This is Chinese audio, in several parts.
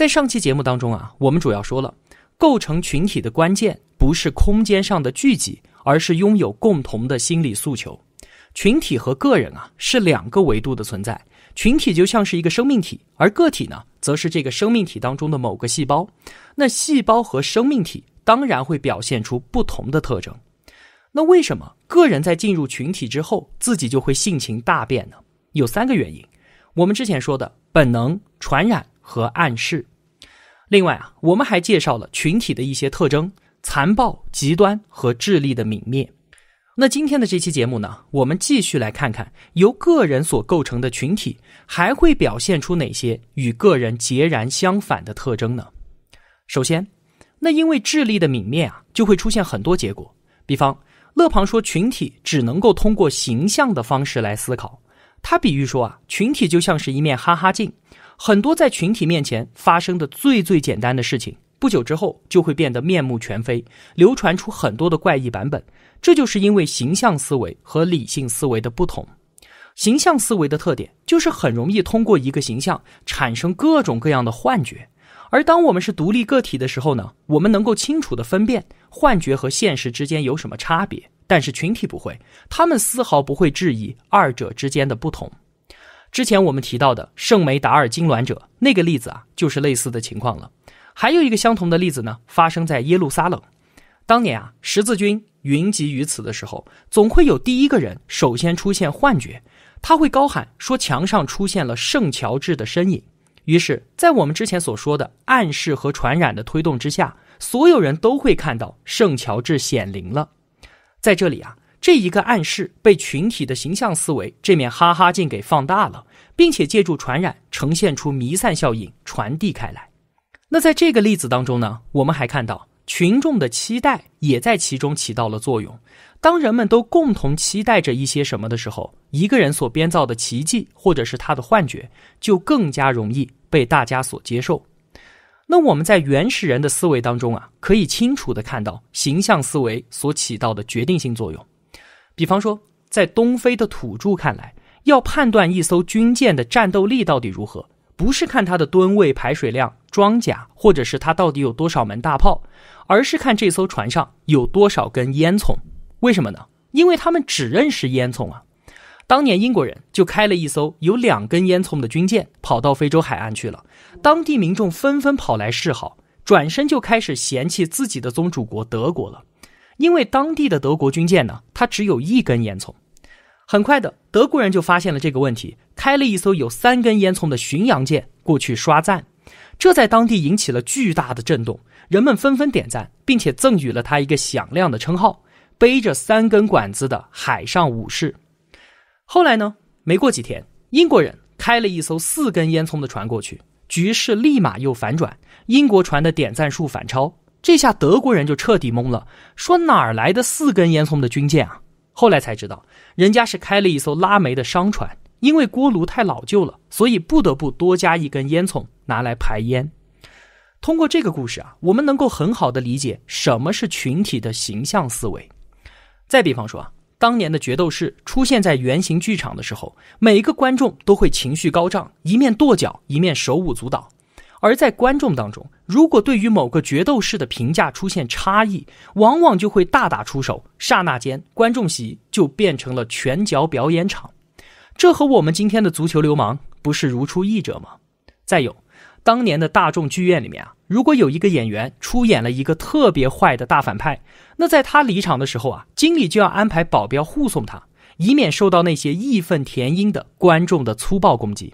在上期节目当中啊，我们主要说了，构成群体的关键不是空间上的聚集，而是拥有共同的心理诉求。群体和个人啊是两个维度的存在。群体就像是一个生命体，而个体呢，则是这个生命体当中的某个细胞。那细胞和生命体当然会表现出不同的特征。那为什么个人在进入群体之后，自己就会性情大变呢？有三个原因。我们之前说的本能传染。和暗示。另外啊，我们还介绍了群体的一些特征：残暴、极端和智力的泯灭。那今天的这期节目呢，我们继续来看看由个人所构成的群体还会表现出哪些与个人截然相反的特征呢？首先，那因为智力的泯灭啊，就会出现很多结果。比方，乐庞说，群体只能够通过形象的方式来思考。他比喻说啊，群体就像是一面哈哈镜。很多在群体面前发生的最最简单的事情，不久之后就会变得面目全非，流传出很多的怪异版本。这就是因为形象思维和理性思维的不同。形象思维的特点就是很容易通过一个形象产生各种各样的幻觉，而当我们是独立个体的时候呢，我们能够清楚的分辨幻觉和现实之间有什么差别。但是群体不会，他们丝毫不会质疑二者之间的不同。之前我们提到的圣梅达尔痉挛者那个例子啊，就是类似的情况了。还有一个相同的例子呢，发生在耶路撒冷。当年啊，十字军云集于此的时候，总会有第一个人首先出现幻觉，他会高喊说墙上出现了圣乔治的身影。于是，在我们之前所说的暗示和传染的推动之下，所有人都会看到圣乔治显灵了。在这里啊。这一个暗示被群体的形象思维这面哈哈镜给放大了，并且借助传染呈现出弥散效应传递开来。那在这个例子当中呢，我们还看到群众的期待也在其中起到了作用。当人们都共同期待着一些什么的时候，一个人所编造的奇迹或者是他的幻觉就更加容易被大家所接受。那我们在原始人的思维当中啊，可以清楚的看到形象思维所起到的决定性作用。比方说，在东非的土著看来，要判断一艘军舰的战斗力到底如何，不是看它的吨位、排水量、装甲，或者是它到底有多少门大炮，而是看这艘船上有多少根烟囱。为什么呢？因为他们只认识烟囱啊！当年英国人就开了一艘有两根烟囱的军舰，跑到非洲海岸去了，当地民众纷纷跑来示好，转身就开始嫌弃自己的宗主国德国了。因为当地的德国军舰呢，它只有一根烟囱，很快的德国人就发现了这个问题，开了一艘有三根烟囱的巡洋舰过去刷赞，这在当地引起了巨大的震动，人们纷纷点赞，并且赠予了他一个响亮的称号——背着三根管子的海上武士。后来呢，没过几天，英国人开了一艘四根烟囱的船过去，局势立马又反转，英国船的点赞数反超。这下德国人就彻底懵了，说哪儿来的四根烟囱的军舰啊？后来才知道，人家是开了一艘拉煤的商船，因为锅炉太老旧了，所以不得不多加一根烟囱拿来排烟。通过这个故事啊，我们能够很好的理解什么是群体的形象思维。再比方说啊，当年的角斗士出现在圆形剧场的时候，每一个观众都会情绪高涨，一面跺脚，一面手舞足蹈。而在观众当中，如果对于某个角斗士的评价出现差异，往往就会大打出手。刹那间，观众席就变成了拳脚表演场，这和我们今天的足球流氓不是如出一辙吗？再有，当年的大众剧院里面啊，如果有一个演员出演了一个特别坏的大反派，那在他离场的时候啊，经理就要安排保镖护送他，以免受到那些义愤填膺的观众的粗暴攻击。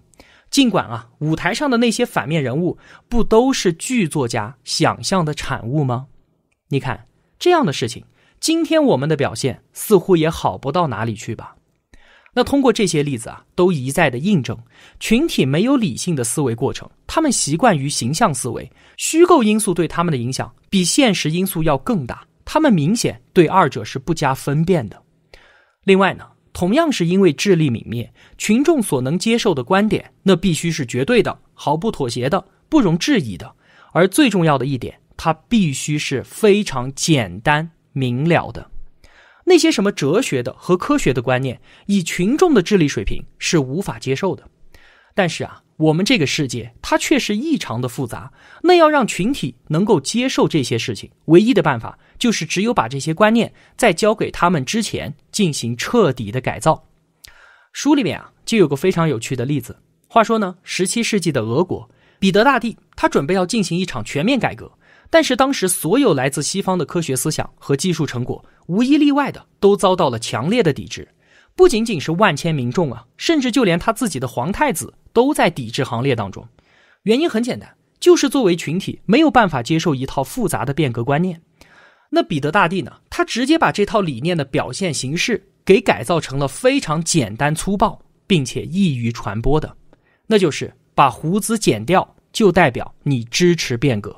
尽管啊，舞台上的那些反面人物不都是剧作家想象的产物吗？你看这样的事情，今天我们的表现似乎也好不到哪里去吧？那通过这些例子啊，都一再的印证，群体没有理性的思维过程，他们习惯于形象思维，虚构因素对他们的影响比现实因素要更大，他们明显对二者是不加分辨的。另外呢？同样是因为智力泯灭，群众所能接受的观点，那必须是绝对的、毫不妥协的、不容置疑的。而最重要的一点，它必须是非常简单明了的。那些什么哲学的和科学的观念，以群众的智力水平是无法接受的。但是啊，我们这个世界它却是异常的复杂。那要让群体能够接受这些事情，唯一的办法。就是只有把这些观念在交给他们之前进行彻底的改造。书里面啊，就有个非常有趣的例子。话说呢，十七世纪的俄国，彼得大帝他准备要进行一场全面改革，但是当时所有来自西方的科学思想和技术成果，无一例外的都遭到了强烈的抵制。不仅仅是万千民众啊，甚至就连他自己的皇太子都在抵制行列当中。原因很简单，就是作为群体没有办法接受一套复杂的变革观念。那彼得大帝呢？他直接把这套理念的表现形式给改造成了非常简单粗暴，并且易于传播的，那就是把胡子剪掉就代表你支持变革。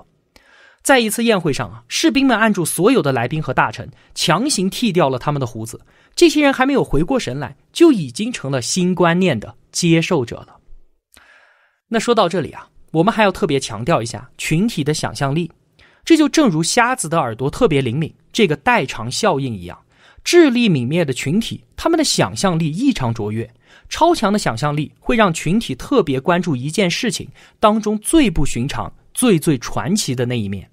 在一次宴会上啊，士兵们按住所有的来宾和大臣，强行剃掉了他们的胡子。这些人还没有回过神来，就已经成了新观念的接受者了。那说到这里啊，我们还要特别强调一下群体的想象力。这就正如瞎子的耳朵特别灵敏，这个代偿效应一样。智力泯灭的群体，他们的想象力异常卓越。超强的想象力会让群体特别关注一件事情当中最不寻常、最最传奇的那一面。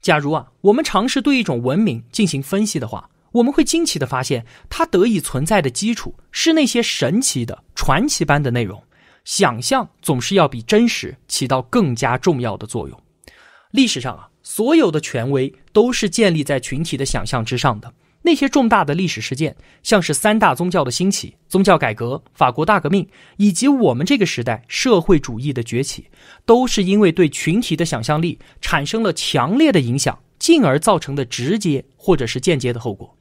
假如啊，我们尝试对一种文明进行分析的话，我们会惊奇地发现，它得以存在的基础是那些神奇的、传奇般的内容。想象总是要比真实起到更加重要的作用。历史上啊。所有的权威都是建立在群体的想象之上的。那些重大的历史事件，像是三大宗教的兴起、宗教改革、法国大革命，以及我们这个时代社会主义的崛起，都是因为对群体的想象力产生了强烈的影响，进而造成的直接或者是间接的后果。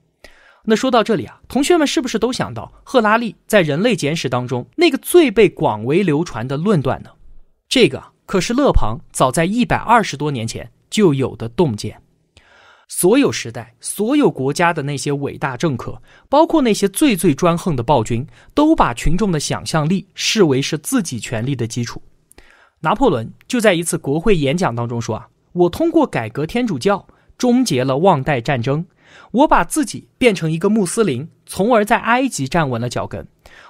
那说到这里啊，同学们是不是都想到赫拉利在《人类简史》当中那个最被广为流传的论断呢？这个可是勒庞早在一百二十多年前。就有的洞见，所有时代、所有国家的那些伟大政客，包括那些最最专横的暴君，都把群众的想象力视为是自己权力的基础。拿破仑就在一次国会演讲当中说：“啊，我通过改革天主教，终结了忘代战争；我把自己变成一个穆斯林，从而在埃及站稳了脚跟；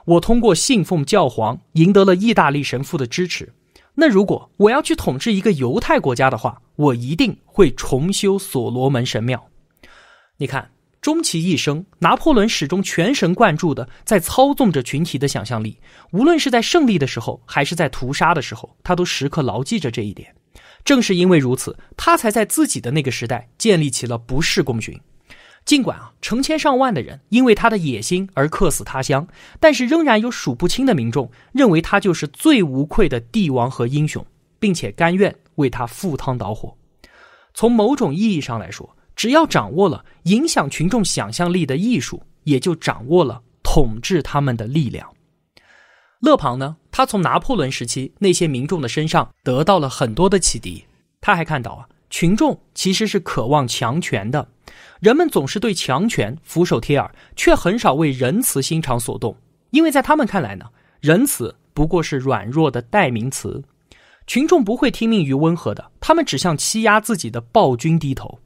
我通过信奉教皇，赢得了意大利神父的支持。”那如果我要去统治一个犹太国家的话，我一定会重修所罗门神庙。你看，终其一生，拿破仑始终全神贯注的在操纵着群体的想象力，无论是在胜利的时候，还是在屠杀的时候，他都时刻牢记着这一点。正是因为如此，他才在自己的那个时代建立起了不世功勋。尽管啊，成千上万的人因为他的野心而客死他乡，但是仍然有数不清的民众认为他就是最无愧的帝王和英雄，并且甘愿为他赴汤蹈火。从某种意义上来说，只要掌握了影响群众想象力的艺术，也就掌握了统治他们的力量。勒庞呢，他从拿破仑时期那些民众的身上得到了很多的启迪，他还看到啊。群众其实是渴望强权的，人们总是对强权俯首帖耳，却很少为仁慈心肠所动。因为在他们看来呢，仁慈不过是软弱的代名词。群众不会听命于温和的，他们只向欺压自己的暴君低头。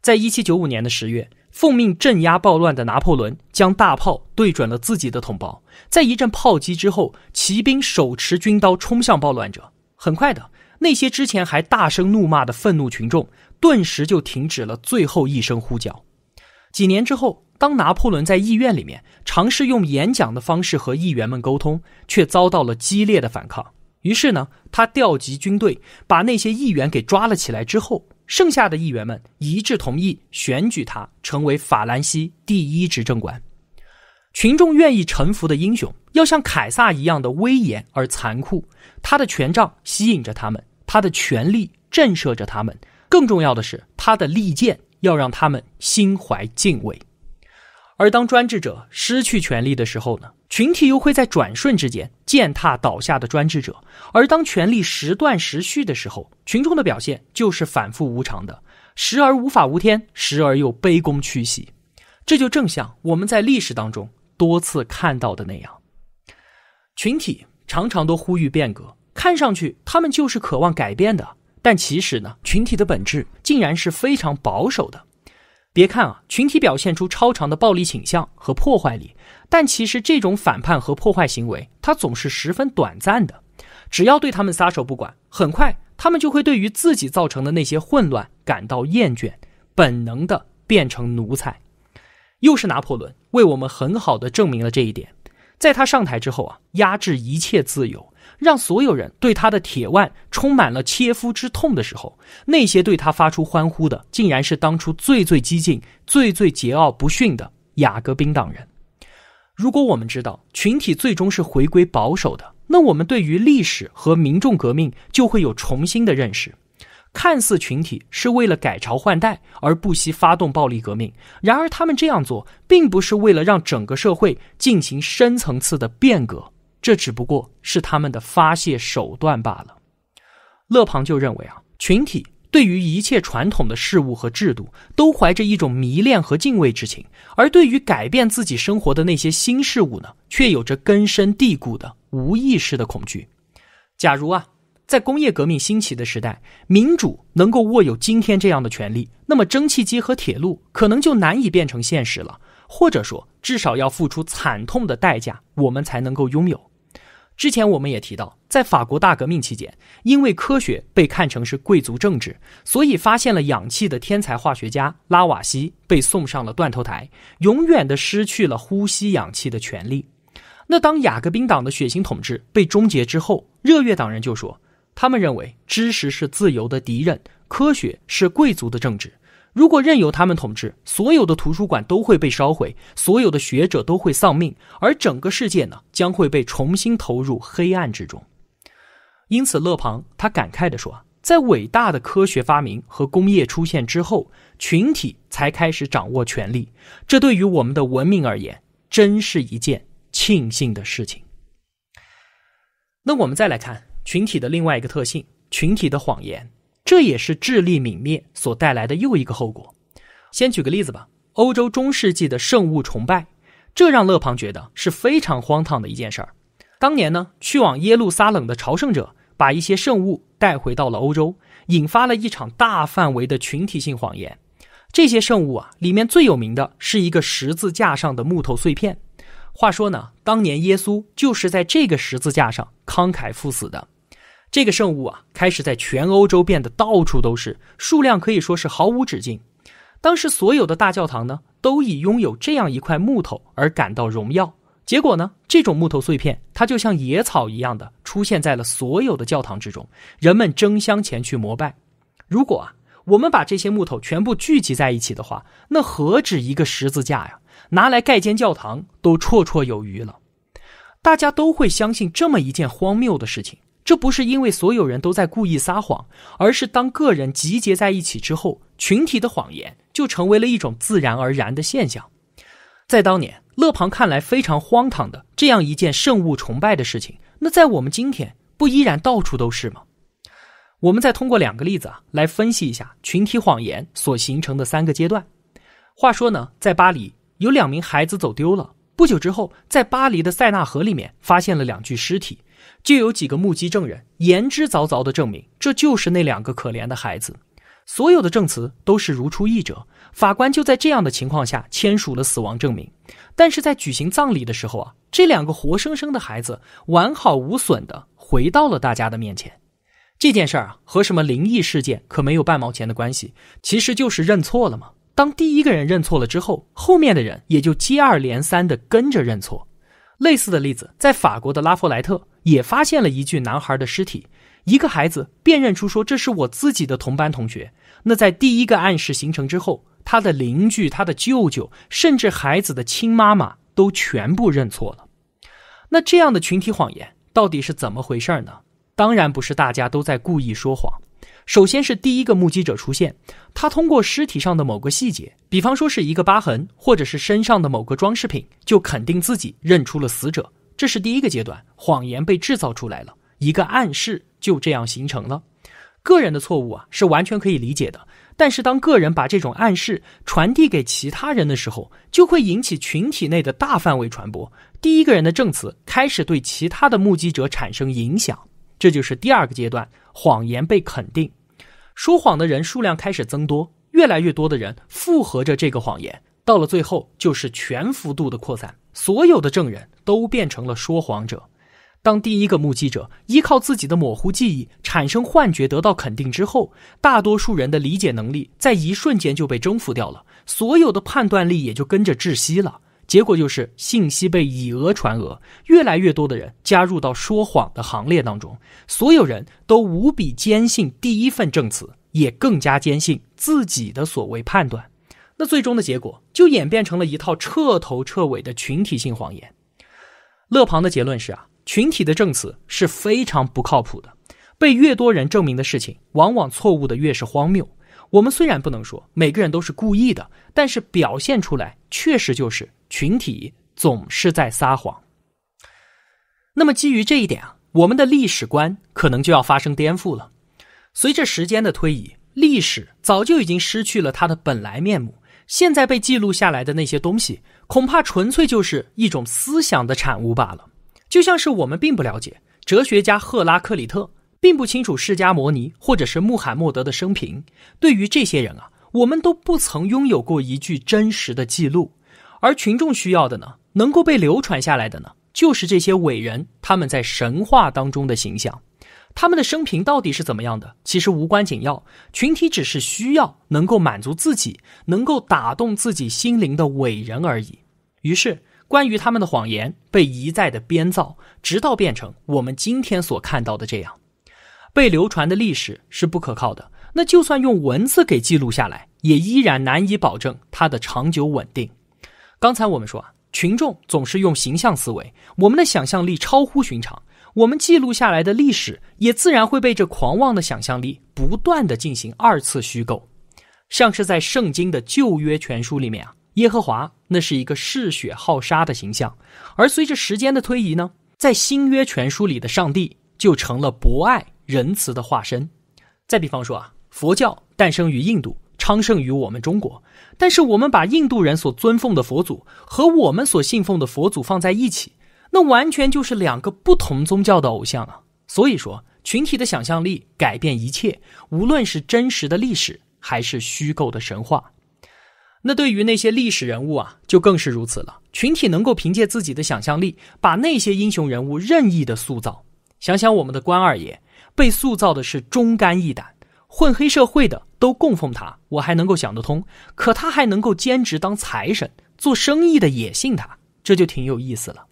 在一七九五年的十月，奉命镇压暴乱的拿破仑将大炮对准了自己的同胞，在一阵炮击之后，骑兵手持军刀冲向暴乱者。很快的。那些之前还大声怒骂的愤怒群众，顿时就停止了最后一声呼叫。几年之后，当拿破仑在议院里面尝试用演讲的方式和议员们沟通，却遭到了激烈的反抗。于是呢，他调集军队，把那些议员给抓了起来。之后，剩下的议员们一致同意选举他成为法兰西第一执政官。群众愿意臣服的英雄，要像凯撒一样的威严而残酷。他的权杖吸引着他们。他的权力震慑着他们，更重要的是，他的利剑要让他们心怀敬畏。而当专制者失去权力的时候呢？群体又会在转瞬之间践踏倒下的专制者。而当权力时断时续的时候，群众的表现就是反复无常的，时而无法无天，时而又卑躬屈膝。这就正像我们在历史当中多次看到的那样，群体常常都呼吁变革。看上去他们就是渴望改变的，但其实呢，群体的本质竟然是非常保守的。别看啊，群体表现出超常的暴力倾向和破坏力，但其实这种反叛和破坏行为，它总是十分短暂的。只要对他们撒手不管，很快他们就会对于自己造成的那些混乱感到厌倦，本能的变成奴才。又是拿破仑为我们很好的证明了这一点。在他上台之后啊，压制一切自由。让所有人对他的铁腕充满了切肤之痛的时候，那些对他发出欢呼的，竟然是当初最最激进、最最桀骜不驯的雅各宾党人。如果我们知道群体最终是回归保守的，那我们对于历史和民众革命就会有重新的认识。看似群体是为了改朝换代而不惜发动暴力革命，然而他们这样做并不是为了让整个社会进行深层次的变革。这只不过是他们的发泄手段罢了。勒庞就认为啊，群体对于一切传统的事物和制度都怀着一种迷恋和敬畏之情，而对于改变自己生活的那些新事物呢，却有着根深蒂固的无意识的恐惧。假如啊，在工业革命兴起的时代，民主能够握有今天这样的权利，那么蒸汽机和铁路可能就难以变成现实了，或者说，至少要付出惨痛的代价，我们才能够拥有。之前我们也提到，在法国大革命期间，因为科学被看成是贵族政治，所以发现了氧气的天才化学家拉瓦锡被送上了断头台，永远的失去了呼吸氧气的权利。那当雅各宾党的血腥统治被终结之后，热月党人就说，他们认为知识是自由的敌人，科学是贵族的政治。如果任由他们统治，所有的图书馆都会被烧毁，所有的学者都会丧命，而整个世界呢，将会被重新投入黑暗之中。因此，勒庞他感慨地说：“在伟大的科学发明和工业出现之后，群体才开始掌握权力，这对于我们的文明而言，真是一件庆幸的事情。”那我们再来看群体的另外一个特性——群体的谎言。这也是智力泯灭所带来的又一个后果。先举个例子吧，欧洲中世纪的圣物崇拜，这让勒庞觉得是非常荒唐的一件事儿。当年呢，去往耶路撒冷的朝圣者把一些圣物带回到了欧洲，引发了一场大范围的群体性谎言。这些圣物啊，里面最有名的是一个十字架上的木头碎片。话说呢，当年耶稣就是在这个十字架上慷慨赴死的。这个圣物啊，开始在全欧洲变得到处都是，数量可以说是毫无止境。当时所有的大教堂呢，都以拥有这样一块木头而感到荣耀。结果呢，这种木头碎片，它就像野草一样的出现在了所有的教堂之中，人们争相前去膜拜。如果啊，我们把这些木头全部聚集在一起的话，那何止一个十字架呀？拿来盖间教堂都绰绰有余了。大家都会相信这么一件荒谬的事情。这不是因为所有人都在故意撒谎，而是当个人集结在一起之后，群体的谎言就成为了一种自然而然的现象。在当年，勒庞看来非常荒唐的这样一件圣物崇拜的事情，那在我们今天不依然到处都是吗？我们再通过两个例子啊，来分析一下群体谎言所形成的三个阶段。话说呢，在巴黎有两名孩子走丢了，不久之后，在巴黎的塞纳河里面发现了两具尸体。就有几个目击证人言之凿凿地证明，这就是那两个可怜的孩子。所有的证词都是如出一辙。法官就在这样的情况下签署了死亡证明。但是在举行葬礼的时候啊，这两个活生生的孩子完好无损地回到了大家的面前。这件事儿啊，和什么灵异事件可没有半毛钱的关系。其实就是认错了吗？当第一个人认错了之后，后面的人也就接二连三地跟着认错。类似的例子，在法国的拉弗莱特也发现了一具男孩的尸体。一个孩子辨认出说：“这是我自己的同班同学。”那在第一个暗示形成之后，他的邻居、他的舅舅，甚至孩子的亲妈妈，都全部认错了。那这样的群体谎言到底是怎么回事呢？当然不是大家都在故意说谎。首先是第一个目击者出现，他通过尸体上的某个细节，比方说是一个疤痕，或者是身上的某个装饰品，就肯定自己认出了死者。这是第一个阶段，谎言被制造出来了，一个暗示就这样形成了。个人的错误啊，是完全可以理解的。但是当个人把这种暗示传递给其他人的时候，就会引起群体内的大范围传播。第一个人的证词开始对其他的目击者产生影响。这就是第二个阶段，谎言被肯定，说谎的人数量开始增多，越来越多的人附和着这个谎言，到了最后就是全幅度的扩散，所有的证人都变成了说谎者。当第一个目击者依靠自己的模糊记忆产生幻觉得到肯定之后，大多数人的理解能力在一瞬间就被征服掉了，所有的判断力也就跟着窒息了。结果就是信息被以讹传讹，越来越多的人加入到说谎的行列当中，所有人都无比坚信第一份证词，也更加坚信自己的所谓判断。那最终的结果就演变成了一套彻头彻尾的群体性谎言。勒庞的结论是啊，群体的证词是非常不靠谱的，被越多人证明的事情，往往错误的越是荒谬。我们虽然不能说每个人都是故意的，但是表现出来确实就是。群体总是在撒谎。那么，基于这一点啊，我们的历史观可能就要发生颠覆了。随着时间的推移，历史早就已经失去了它的本来面目。现在被记录下来的那些东西，恐怕纯粹就是一种思想的产物罢了。就像是我们并不了解哲学家赫拉克利特，并不清楚释迦摩尼或者是穆罕默德的生平。对于这些人啊，我们都不曾拥有过一句真实的记录。而群众需要的呢，能够被流传下来的呢，就是这些伟人他们在神话当中的形象，他们的生平到底是怎么样的，其实无关紧要。群体只是需要能够满足自己、能够打动自己心灵的伟人而已。于是，关于他们的谎言被一再的编造，直到变成我们今天所看到的这样。被流传的历史是不可靠的，那就算用文字给记录下来，也依然难以保证它的长久稳定。刚才我们说啊，群众总是用形象思维，我们的想象力超乎寻常，我们记录下来的历史也自然会被这狂妄的想象力不断的进行二次虚构，像是在圣经的旧约全书里面啊，耶和华那是一个嗜血好杀的形象，而随着时间的推移呢，在新约全书里的上帝就成了博爱仁慈的化身。再比方说啊，佛教诞生于印度。昌盛于我们中国，但是我们把印度人所尊奉的佛祖和我们所信奉的佛祖放在一起，那完全就是两个不同宗教的偶像啊！所以说，群体的想象力改变一切，无论是真实的历史还是虚构的神话。那对于那些历史人物啊，就更是如此了。群体能够凭借自己的想象力，把那些英雄人物任意的塑造。想想我们的关二爷，被塑造的是忠肝义胆。混黑社会的都供奉他，我还能够想得通；可他还能够兼职当财神，做生意的也信他，这就挺有意思了。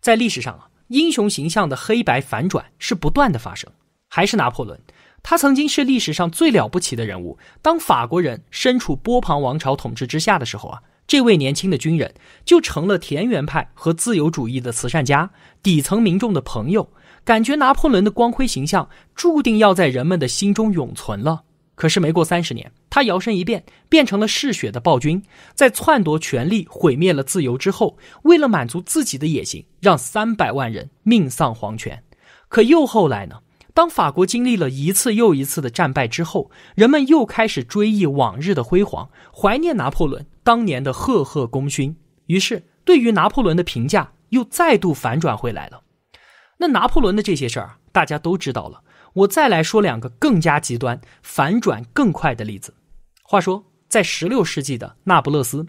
在历史上啊，英雄形象的黑白反转是不断的发生。还是拿破仑，他曾经是历史上最了不起的人物。当法国人身处波旁王朝统治之下的时候啊，这位年轻的军人就成了田园派和自由主义的慈善家、底层民众的朋友。感觉拿破仑的光辉形象注定要在人们的心中永存了。可是没过三十年，他摇身一变，变成了嗜血的暴君，在篡夺权力、毁灭了自由之后，为了满足自己的野心，让三百万人命丧黄泉。可又后来呢？当法国经历了一次又一次的战败之后，人们又开始追忆往日的辉煌，怀念拿破仑当年的赫赫功勋。于是，对于拿破仑的评价又再度反转回来了。那拿破仑的这些事儿啊，大家都知道了。我再来说两个更加极端、反转更快的例子。话说，在十六世纪的那不勒斯，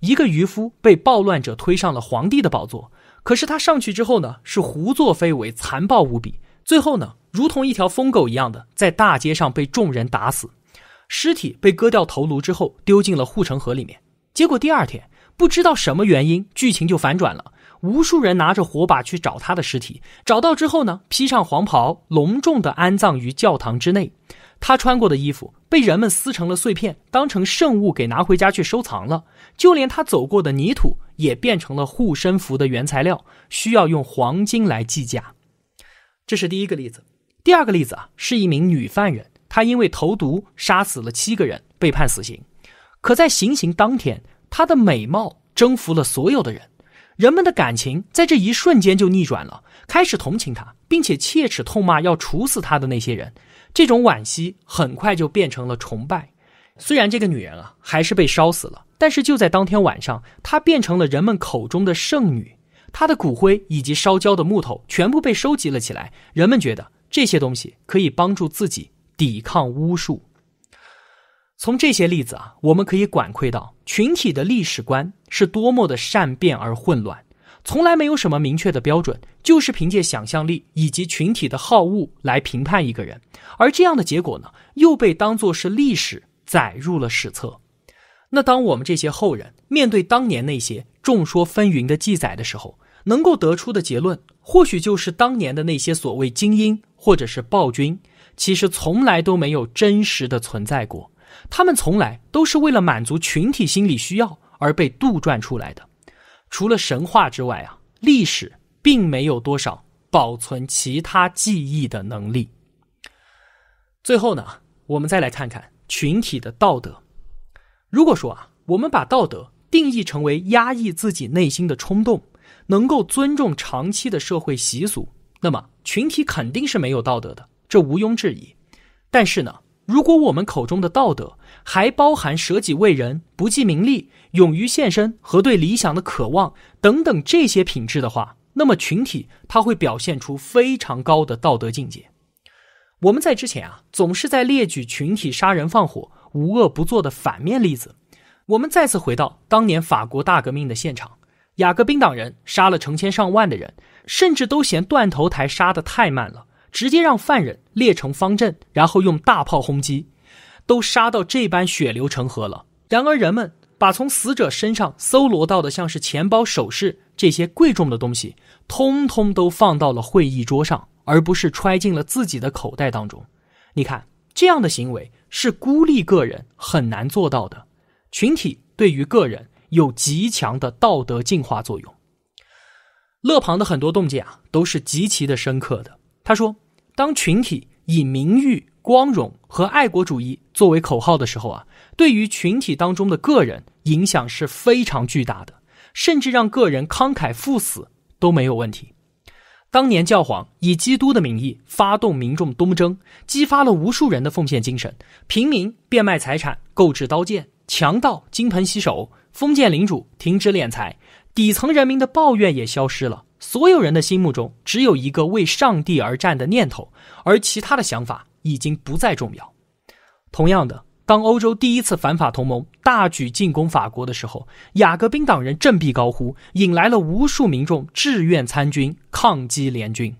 一个渔夫被暴乱者推上了皇帝的宝座。可是他上去之后呢，是胡作非为、残暴无比。最后呢，如同一条疯狗一样的，在大街上被众人打死，尸体被割掉头颅之后丢进了护城河里面。结果第二天，不知道什么原因，剧情就反转了。无数人拿着火把去找他的尸体，找到之后呢，披上黄袍，隆重的安葬于教堂之内。他穿过的衣服被人们撕成了碎片，当成圣物给拿回家去收藏了。就连他走过的泥土也变成了护身符的原材料，需要用黄金来计价。这是第一个例子。第二个例子啊，是一名女犯人，她因为投毒杀死了七个人，被判死刑。可在行刑当天，她的美貌征服了所有的人。人们的感情在这一瞬间就逆转了，开始同情他，并且切齿痛骂要处死他的那些人。这种惋惜很快就变成了崇拜。虽然这个女人啊还是被烧死了，但是就在当天晚上，她变成了人们口中的圣女。她的骨灰以及烧焦的木头全部被收集了起来，人们觉得这些东西可以帮助自己抵抗巫术。从这些例子啊，我们可以管窥到群体的历史观是多么的善变而混乱，从来没有什么明确的标准，就是凭借想象力以及群体的好恶来评判一个人，而这样的结果呢，又被当做是历史载入了史册。那当我们这些后人面对当年那些众说纷纭的记载的时候，能够得出的结论，或许就是当年的那些所谓精英或者是暴君，其实从来都没有真实的存在过。他们从来都是为了满足群体心理需要而被杜撰出来的。除了神话之外啊，历史并没有多少保存其他记忆的能力。最后呢，我们再来看看群体的道德。如果说啊，我们把道德定义成为压抑自己内心的冲动，能够尊重长期的社会习俗，那么群体肯定是没有道德的，这毋庸置疑。但是呢？如果我们口中的道德还包含舍己为人、不计名利、勇于献身和对理想的渴望等等这些品质的话，那么群体他会表现出非常高的道德境界。我们在之前啊，总是在列举群体杀人放火、无恶不作的反面例子。我们再次回到当年法国大革命的现场，雅各宾党人杀了成千上万的人，甚至都嫌断头台杀的太慢了。直接让犯人列成方阵，然后用大炮轰击，都杀到这般血流成河了。然而，人们把从死者身上搜罗到的像是钱包、首饰这些贵重的东西，通通都放到了会议桌上，而不是揣进了自己的口袋当中。你看，这样的行为是孤立个人很难做到的，群体对于个人有极强的道德净化作用。勒庞的很多动机啊，都是极其的深刻的。他说：“当群体以名誉、光荣和爱国主义作为口号的时候啊，对于群体当中的个人影响是非常巨大的，甚至让个人慷慨赴死都没有问题。当年教皇以基督的名义发动民众东征，激发了无数人的奉献精神，平民变卖财产购置刀剑，强盗金盆洗手，封建领主停止敛财，底层人民的抱怨也消失了。”所有人的心目中只有一个为上帝而战的念头，而其他的想法已经不再重要。同样的，当欧洲第一次反法同盟大举进攻法国的时候，雅各宾党人振臂高呼，引来了无数民众志愿参军抗击联军。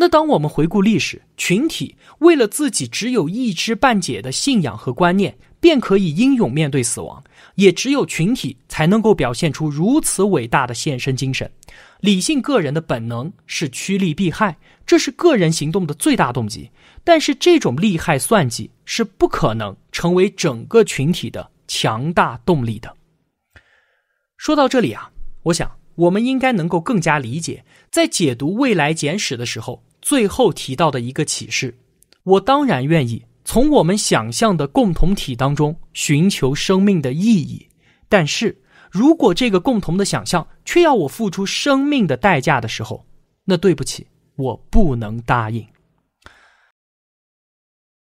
那当我们回顾历史，群体为了自己只有一知半解的信仰和观念，便可以英勇面对死亡；也只有群体才能够表现出如此伟大的献身精神。理性个人的本能是趋利避害，这是个人行动的最大动机。但是这种利害算计是不可能成为整个群体的强大动力的。说到这里啊，我想我们应该能够更加理解，在解读《未来简史》的时候。最后提到的一个启示，我当然愿意从我们想象的共同体当中寻求生命的意义，但是如果这个共同的想象却要我付出生命的代价的时候，那对不起，我不能答应。